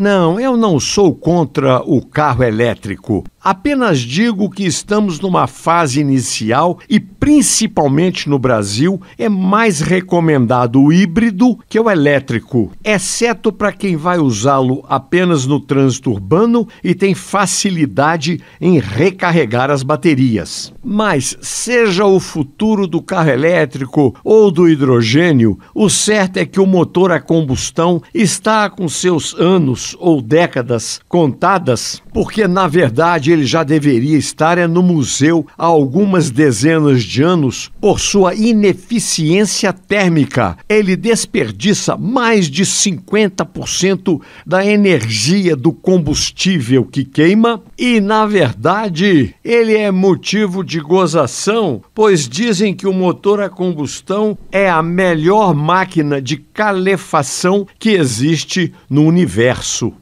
Não, eu não sou contra o carro elétrico. Apenas digo que estamos numa fase inicial e, principalmente no Brasil, é mais recomendado o híbrido que o elétrico, exceto para quem vai usá-lo apenas no trânsito urbano e tem facilidade em recarregar as baterias. Mas, seja o futuro do carro elétrico ou do hidrogênio, o certo é que o motor a combustão está com seus anos ou décadas contadas, porque, na verdade, ele já deveria estar é no museu há algumas dezenas de anos por sua ineficiência térmica. Ele desperdiça mais de 50% da energia do combustível que queima e, na verdade, ele é motivo de gozação, pois dizem que o motor a combustão é a melhor máquina de calefação que existe no universo.